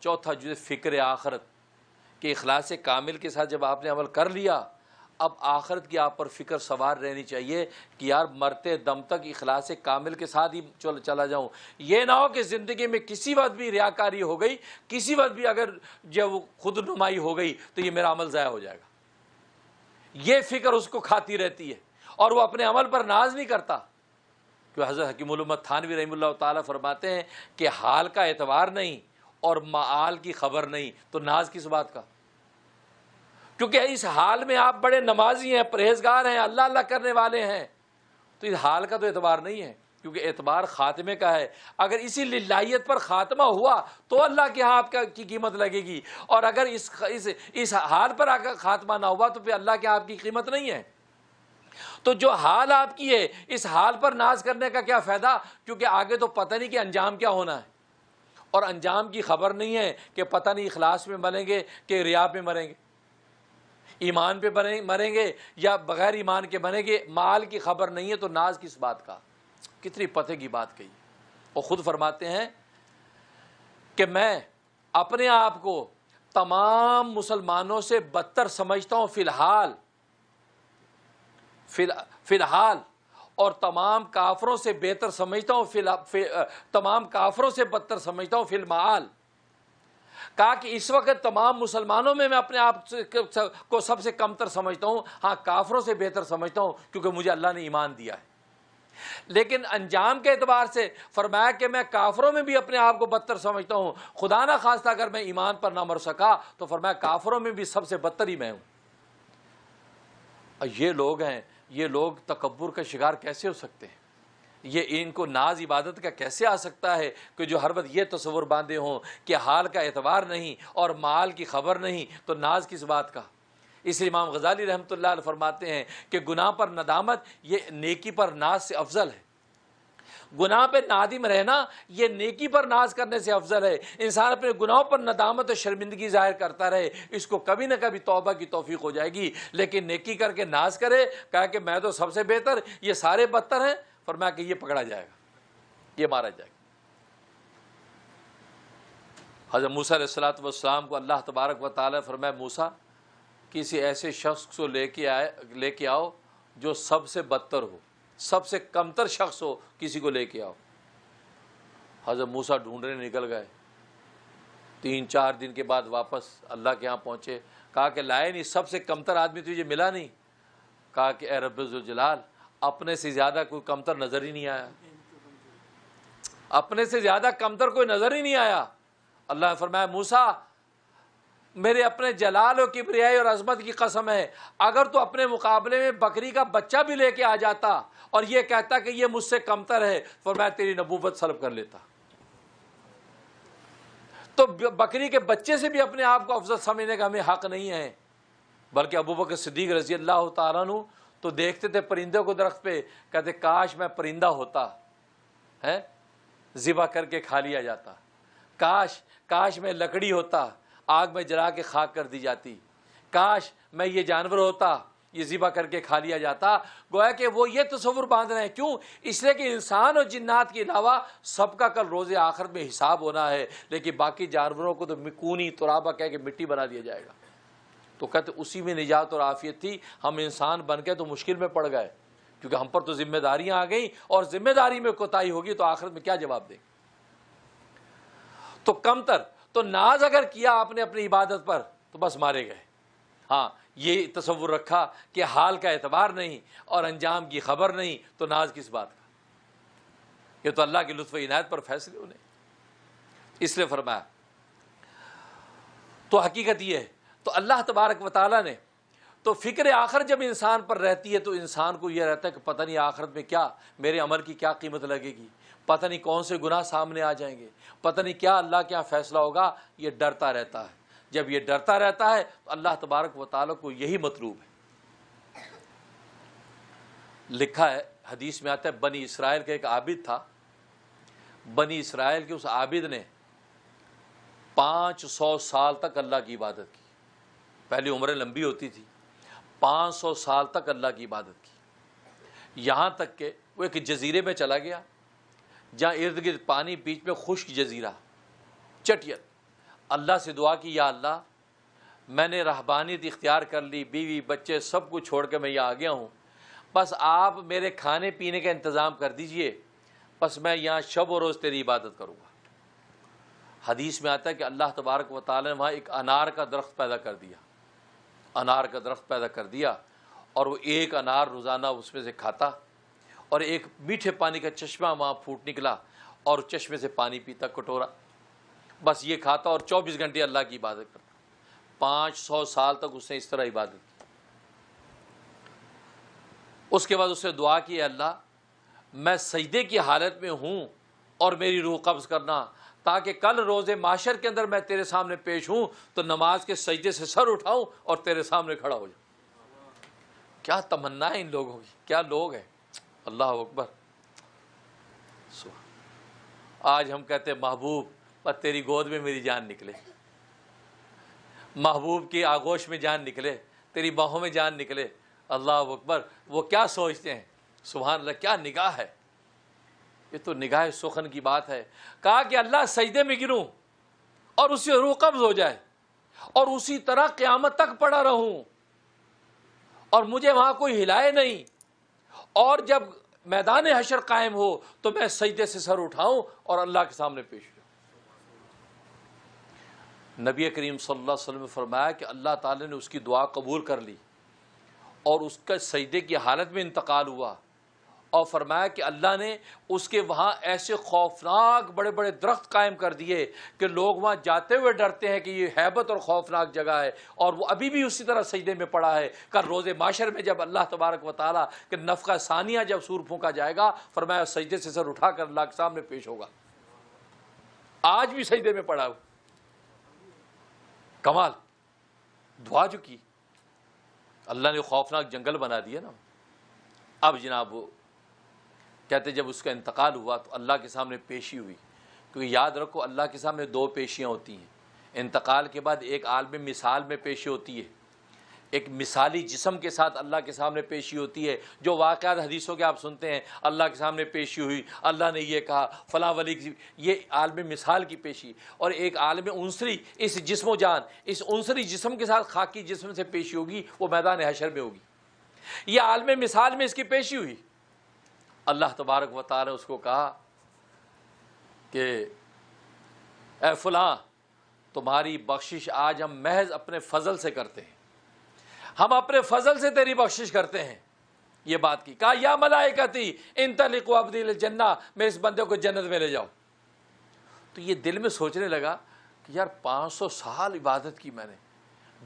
چوتھا جو فکر آخرت کہ اخلاص کامل کے ساتھ جب آپ نے عمل کر لیا اب آخرت کی آپ پر فکر سوار رہنی چاہیے کہ یار مرتے دم تک اخلاص کامل کے ساتھ ہی چل چلا جاؤں یہ نہ ہو کہ زندگی میں کسی وقت بھی ریاکاری ہو گئی کسی وقت بھی اگر جب خود نمائی ہو گئی تو یہ میرا عمل ضائع ہو جائے گا یہ فکر اس کو کھاتی رہتی ہے اور وہ اپنے عمل پر ناز نہیں کرتا کہ حضرت حکیم الحمد تھانوی رحم رحمہ اللہ تعالیٰ فرماتے ہیں کہ حال کا اعتبار نہیں اور معال کی خبر نہیں تو ناز کس بات کا کیونکہ اس حال میں آپ بڑے نمازی ہیں پرہیزگار ہیں اللہ اللہ کرنے والے ہیں تو اس حال کا تو اعتبار نہیں ہے کیونکہ اعتبار خاتمے کا ہے اگر اسی للائیت پر خاتمہ ہوا تو اللہ کے ہاں آپ کی قیمت لگے گی اور اگر اس اس, اس حال پر خاتمہ نہ ہوا تو پھر اللہ کے ہاں آپ کی قیمت نہیں ہے تو جو حال آپ کی ہے اس حال پر ناز کرنے کا کیا فائدہ کیونکہ آگے تو پتہ نہیں کہ انجام کیا ہونا ہے اور انجام کی خبر نہیں ہے کہ پتہ نہیں اخلاص میں مریں گے کہ ریا پہ مریں گے ایمان پہ مریں گے یا بغیر ایمان کے بنے گے مال کی خبر نہیں ہے تو ناز کس بات کا کتنی پتے کی بات کہی وہ خود فرماتے ہیں کہ میں اپنے آپ کو تمام مسلمانوں سے بدتر سمجھتا ہوں فی الحال فی الحال اور تمام کافروں سے بہتر سمجھتا ہوں فی, فی تمام کافروں سے بدتر سمجھتا ہوں کہا کہ اس وقت تمام مسلمانوں میں میں اپنے آپ کو سب سے کم تر سمجھتا ہوں ہاں کافروں سے بہتر سمجھتا ہوں کیونکہ مجھے اللہ نے ایمان دیا ہے لیکن انجام کے اعتبار سے فرمایا کہ میں کافروں میں بھی اپنے آپ کو بدتر سمجھتا ہوں خدا نہ خواصہ اگر میں ایمان پر نہ مر سکا تو فرمایا کافروں میں بھی سب سے بدتر ہی میں ہوں یہ لوگ ہیں یہ لوگ تکبر کا شکار کیسے ہو سکتے ہیں یہ ان کو ناز عبادت کا کیسے آ سکتا ہے کہ جو ہر وقت یہ تصور باندھے ہوں کہ حال کا اعتبار نہیں اور مال کی خبر نہیں تو ناز کس بات کا اس لیے امام غزالی رحمۃ اللہ علیہ فرماتے ہیں کہ گناہ پر ندامت یہ نیکی پر ناز سے افضل ہے گناہ پہ نادم رہنا یہ نیکی پر ناز کرنے سے افضل ہے انسان اپنے گناہوں پر ندامت شرمندگی ظاہر کرتا رہے اس کو کبھی نہ کبھی توبہ کی توفیق ہو جائے گی لیکن نیکی کر کے ناز کرے کہا کہ میں تو سب سے بہتر یہ سارے بدتر ہیں فرمایا کہ یہ پکڑا جائے گا یہ مارا جائے گا حضرت موسیٰ علیہ السلات والسلام السلام کو اللہ تبارک و تعالیٰ فرمائے موسا کسی ایسے شخص کو لے کے آئے لے کے آؤ جو سب سے بدتر ہو سب سے کمتر شخص ہو کسی کو لے کے آؤ حضرت موسا ڈھونڈنے نکل گئے تین چار دن کے بعد واپس اللہ کے یہاں پہنچے کہا کہ لائے نہیں سب سے کمتر آدمی تجھے ملا نہیں کہا کہ اے ربز الجلال اپنے سے زیادہ کوئی کمتر نظر ہی نہیں آیا اپنے سے زیادہ کمتر کوئی نظر ہی نہیں آیا اللہ نے فرمایا موسا میرے اپنے جلال و کبریائی اور عظمت کی قسم ہے اگر تو اپنے مقابلے میں بکری کا بچہ بھی لے کے آ جاتا اور یہ کہتا کہ یہ مجھ سے کمتر ہے تو بکری کے بچے سے بھی اپنے آپ کو افضل سمجھنے کا ہمیں حق نہیں ہے بلکہ ابو بکر صدیق رضی اللہ تعالیٰ تو دیکھتے تھے پرندوں کو درخت پہ کہتے کاش میں پرندہ ہوتا ہے ذبح کر کے کھا لیا جاتا کاش کاش میں لکڑی ہوتا آگ میں جلا کے خاک کر دی جاتی کاش میں یہ جانور ہوتا یہ ذبح کر کے کھا لیا جاتا گویا کہ وہ یہ تصور باندھ رہے ہیں کیوں اس لیے کہ انسان اور جنات کے علاوہ سب کا کل روز آخر میں حساب ہونا ہے لیکن باقی جانوروں کو تو مکونی ترابہ کہہ کے مٹی بنا دیا جائے گا تو کہتے اسی میں نجات اور آفیت تھی ہم انسان بن کے تو مشکل میں پڑ گئے کیونکہ ہم پر تو ذمہ داریاں آ گئیں اور ذمہ داری میں کوتاہی ہوگی تو آخرت میں کیا جواب دیں تو کم تر تو ناز اگر کیا آپ نے اپنی عبادت پر تو بس مارے گئے ہاں یہ تصور رکھا کہ حال کا اعتبار نہیں اور انجام کی خبر نہیں تو ناز کس بات کا یہ تو اللہ کے لطف عنایت پر فیصلے اس لیے فرمایا تو حقیقت یہ ہے تو اللہ تبارک و تعالیٰ نے تو فکر آخر جب انسان پر رہتی ہے تو انسان کو یہ رہتا ہے کہ پتہ نہیں آخرت میں کیا میرے عمل کی کیا قیمت لگے گی پتہ نہیں کون سے گناہ سامنے آ جائیں گے پتہ نہیں کیا اللہ کے یہاں فیصلہ ہوگا یہ ڈرتا رہتا ہے جب یہ ڈرتا رہتا ہے تو اللہ تبارک و تعالیٰ کو یہی مطلوب ہے لکھا ہے حدیث میں آتا ہے بنی اسرائیل کا ایک عابد تھا بنی اسرائیل کے اس عابد نے پانچ سو سال تک اللہ کی عبادت کی پہلی عمریں لمبی ہوتی تھی پانچ سو سال تک اللہ کی عبادت کی یہاں تک کہ وہ ایک جزیرے میں چلا گیا جہاں ارد گرد پانی بیچ میں خشک جزیرہ چٹیت اللہ سے دعا کی یا اللہ میں نے رہبانیت اختیار کر لی بیوی بچے سب کو چھوڑ کے میں یہ آ گیا ہوں بس آپ میرے کھانے پینے کا انتظام کر دیجئے بس میں یہاں شب و روز تیری عبادت کروں گا حدیث میں آتا ہے کہ اللہ تبارک و تعالی نے وہاں ایک انار کا درخت پیدا کر دیا انار کا درخت پیدا کر دیا اور وہ ایک انار روزانہ اس میں سے کھاتا اور ایک میٹھے پانی کا چشمہ وہاں پھوٹ نکلا اور چشمے سے پانی پیتا کٹورا بس یہ کھاتا اور چوبیس گھنٹے اللہ کی عبادت کرتا پانچ سو سال تک اس نے اس طرح عبادت کی اس کے بعد اس نے دعا کی اللہ میں سجدے کی حالت میں ہوں اور میری روح قبض کرنا تاکہ کل روز معاشر کے اندر میں تیرے سامنے پیش ہوں تو نماز کے سجدے سے سر اٹھاؤں اور تیرے سامنے کھڑا ہو جاؤں کیا تمنا ہے ان لوگوں کی کیا لوگ ہیں اللہ اکبر آج ہم کہتے محبوب پر تیری گود میں میری جان نکلے محبوب کی آگوش میں جان نکلے تیری باہوں میں جان نکلے اللہ اکبر وہ کیا سوچتے ہیں سبحان اللہ کیا نگاہ ہے یہ تو نگاہ سخن کی بات ہے کہا کہ اللہ سجدے میں گروں اور اسی روح قبض ہو جائے اور اسی طرح قیامت تک پڑا رہوں اور مجھے وہاں کوئی ہلائے نہیں اور جب میدان حشر قائم ہو تو میں سجدے سے سر اٹھاؤں اور اللہ کے سامنے پیش نبی کریم صلی اللہ علیہ وسلم نے فرمایا کہ اللہ تعالی نے اس کی دعا قبول کر لی اور اس کا سجدے کی حالت میں انتقال ہوا اور فرمایا کہ اللہ نے اس کے وہاں ایسے خوفناک بڑے بڑے درخت قائم کر دیے کہ لوگ وہاں جاتے ہوئے ڈرتے ہیں کہ یہ حیبت اور خوفناک جگہ ہے اور وہ ابھی بھی اسی طرح سجدے میں پڑا ہے کل روز معاشر میں جب اللہ تبارک و تعالیٰ کہ نفقہ ثانیہ جب سور پھونکا جائے گا فرمایا سجدے سے سر اٹھا کر اللہ کے سامنے پیش ہوگا آج بھی سجدے میں پڑا کمال دعا جو کی اللہ نے خوفناک جنگل بنا دیا نا اب جناب کہتے جب اس کا انتقال ہوا تو اللہ کے سامنے پیشی ہوئی کیونکہ یاد رکھو اللہ کے سامنے دو پیشیاں ہوتی ہیں انتقال کے بعد ایک عالم مثال میں پیشی ہوتی ہے ایک مثالی جسم کے ساتھ اللہ کے سامنے پیشی ہوتی ہے جو واقعات حدیثوں کے آپ سنتے ہیں اللہ کے سامنے پیشی ہوئی اللہ نے یہ کہا فلاں ولی یہ عالم مثال کی پیشی اور ایک عالم عنصری اس جسم و جان اس عنصری جسم کے ساتھ خاکی جسم سے پیشی ہوگی وہ میدان حشر میں ہوگی یہ عالم مثال میں اس کی پیشی ہوئی اللہ تبارک و تعالی اس کو کہا کہ اے فلاں تمہاری بخشش آج ہم محض اپنے فضل سے کرتے ہیں ہم اپنے فضل سے تیری بخشش کرتے ہیں یہ بات کی کہا یا ملائے کہ ابدیل ان جنہ میں اس بندے کو جنت میں لے جاؤں تو یہ دل میں سوچنے لگا کہ یار پانچ سو سال عبادت کی میں نے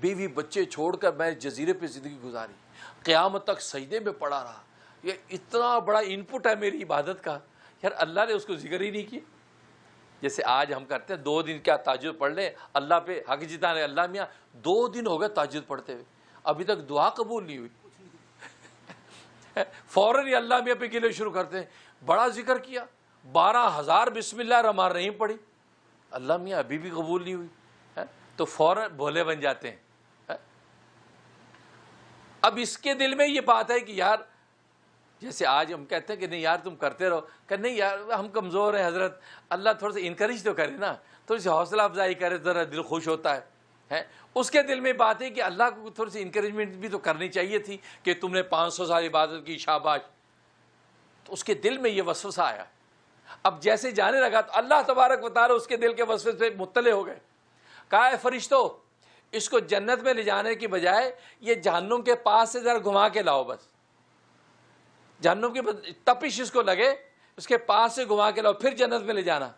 بیوی بچے چھوڑ کر میں جزیرے پہ زندگی گزاری قیامت تک سجدے میں پڑا رہا یہ اتنا بڑا ان پٹ ہے میری عبادت کا یار اللہ نے اس کو ذکر ہی نہیں کیا جیسے آج ہم کرتے ہیں دو دن کیا تاجر پڑھ لیں اللہ پہ حق جتان اللہ میاں دو دن ہو گئے تاجر پڑھتے ہوئے ابھی تک دعا قبول نہیں ہوئی فوراً ہی اللہ میاں پہ گلے شروع کرتے ہیں بڑا ذکر کیا بارہ ہزار بسم اللہ رحمان رحیم پڑھی اللہ میاں ابھی بھی قبول نہیں ہوئی ہاں؟ تو فوراً بھولے بن جاتے ہیں ہاں؟ اب اس کے دل میں یہ بات ہے کہ یار جیسے آج ہم کہتے ہیں کہ نہیں یار تم کرتے رہو کہ نہیں یار ہم کمزور ہیں حضرت اللہ تھوڑا سا انکریج تو کرے نا تھوڑی سی حوصلہ افزائی کرے ذرا دل خوش ہوتا ہے اس کے دل میں بات ہے کہ اللہ کو تھوڑی سی انکریجمنٹ بھی تو کرنی چاہیے تھی کہ تم نے پانچ سو سال عبادت کی شاباش تو اس کے دل میں یہ وسوسہ آیا اب جیسے جانے لگا تو اللہ تبارک بتا رہو اس کے دل کے وسوسے پہ مطلع ہو گئے کہا ہے فرشتو اس کو جنت میں لے جانے کی بجائے یہ جہنم کے پاس سے ذرا گھما کے لاؤ بس جہنم کی تپش اس کو لگے اس کے پاس سے گھما کے لاؤ پھر جنت میں لے جانا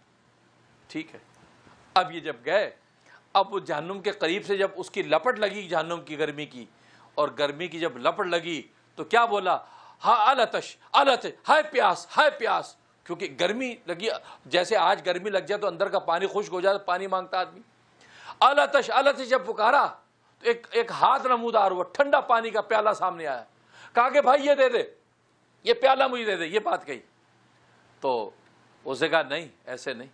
ٹھیک ہے اب یہ جب گئے اب وہ جہنم کے قریب سے جب اس کی لپٹ لگی جہنم کی گرمی کی اور گرمی کی جب لپٹ لگی تو کیا بولا ہا التش الت ہائے پیاس ہائے پیاس کیونکہ گرمی لگی جیسے آج گرمی لگ جائے تو اندر کا پانی خشک ہو جائے پانی مانگتا آدمی التش التش جب پکارا تو ایک ایک ہاتھ نمودار ہوا ٹھنڈا پانی کا پیالہ سامنے آیا کہا کہ بھائی یہ دے دے یہ پیالہ مجھے دے دے یہ بات کہی تو اس نے کہا نہیں ایسے نہیں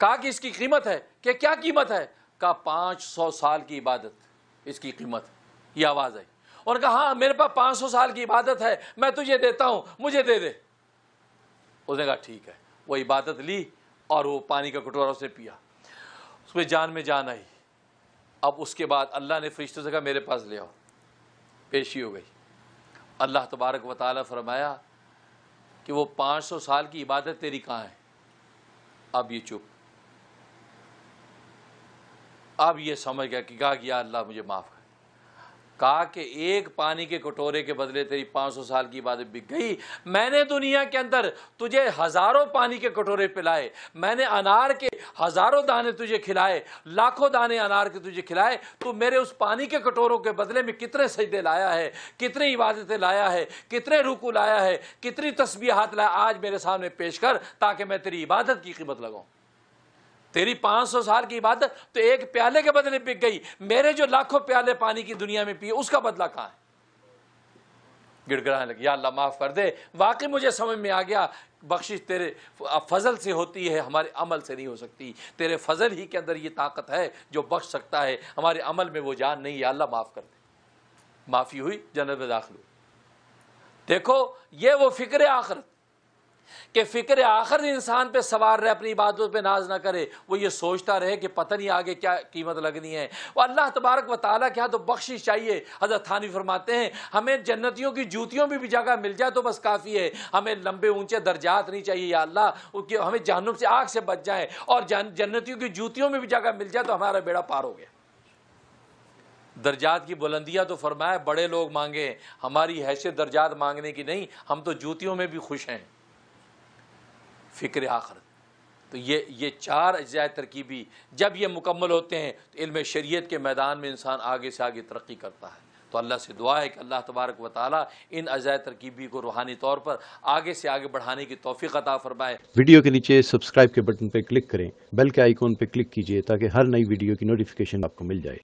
کہا کہ اس کی قیمت ہے کہ کیا قیمت ہے کہا پانچ سو سال کی عبادت اس کی قیمت یہ آواز آئی اور کہا ہاں میرے پاس پانچ سو سال کی عبادت ہے میں تجھے دیتا ہوں مجھے دے دے اس نے کہا ٹھیک ہے وہ عبادت لی اور وہ پانی کا اس نے پیا اس میں جان میں جان آئی اب اس کے بعد اللہ نے فرشتوں سے کہا میرے پاس لے آؤ پیشی ہو گئی اللہ تبارک و تعالیٰ فرمایا کہ وہ پانچ سو سال کی عبادت تیری کہاں ہے اب یہ چپ اب یہ سمجھ گیا کہ کہ گیا اللہ مجھے معاف کر کہا کہ ایک پانی کے کٹورے کے بدلے تیری پانچ سو سال کی عبادت بک گئی میں نے دنیا کے اندر تجھے ہزاروں پانی کے کٹورے پلائے میں نے انار کے ہزاروں دانے تجھے کھلائے لاکھوں دانے انار کے تجھے کھلائے تو میرے اس پانی کے کٹوروں کے بدلے میں کتنے سجدے لایا ہے کتنے عبادتیں لایا ہے کتنے روکو لایا ہے کتنی تسبیحات لایا آج میرے سامنے پیش کر تاکہ میں تیری عبادت کی قیمت لگاؤں تیری پانچ سو سال کی عبادت تو ایک پیالے کے بدلے بک گئی میرے جو لاکھوں پیالے پانی کی دنیا میں پیے اس کا بدلہ کہاں ہے گڑ گڑھ لگی اللہ معاف کر دے واقعی مجھے سمجھ میں آ گیا بخش تیرے فضل سے ہوتی ہے ہمارے عمل سے نہیں ہو سکتی تیرے فضل ہی کے اندر یہ طاقت ہے جو بخش سکتا ہے ہمارے عمل میں وہ جان نہیں یا اللہ معاف کر دے معافی ہوئی داخل ہوئی دیکھو یہ وہ فکر آخرت کہ فکر آخر انسان پہ سوار رہے اپنی عبادت پہ ناز نہ کرے وہ یہ سوچتا رہے کہ پتہ نہیں آگے کیا قیمت لگنی ہے وہ اللہ تبارک و تعالیٰ کیا ہاں تو بخشی چاہیے حضرت فرماتے ہیں ہمیں جنتیوں کی جوتیوں میں بھی جگہ مل جائے تو بس کافی ہے ہمیں لمبے اونچے درجات نہیں چاہیے یا اللہ ہمیں جہنم سے آگ سے بچ جائیں اور جنتیوں کی جوتیوں میں بھی جگہ مل جائے تو ہمارا بیڑا پار ہو گیا درجات کی بلندیاں تو فرمایا بڑے لوگ مانگے ہماری حیثیت درجات مانگنے کی نہیں ہم تو جوتیوں میں بھی خوش ہیں فکر آخرت تو یہ یہ چار اجزاء ترکیبی جب یہ مکمل ہوتے ہیں تو علم شریعت کے میدان میں انسان آگے سے آگے ترقی کرتا ہے تو اللہ سے دعا ہے کہ اللہ تبارک و تعالیٰ ان اجزاء ترکیبی کو روحانی طور پر آگے سے آگے بڑھانے کی توفیق عطا فرمائے ویڈیو کے نیچے سبسکرائب کے بٹن پہ کلک کریں بیل کے آئیکن پہ کلک کیجئے تاکہ ہر نئی ویڈیو کی نوٹیفیکیشن آپ کو مل جائے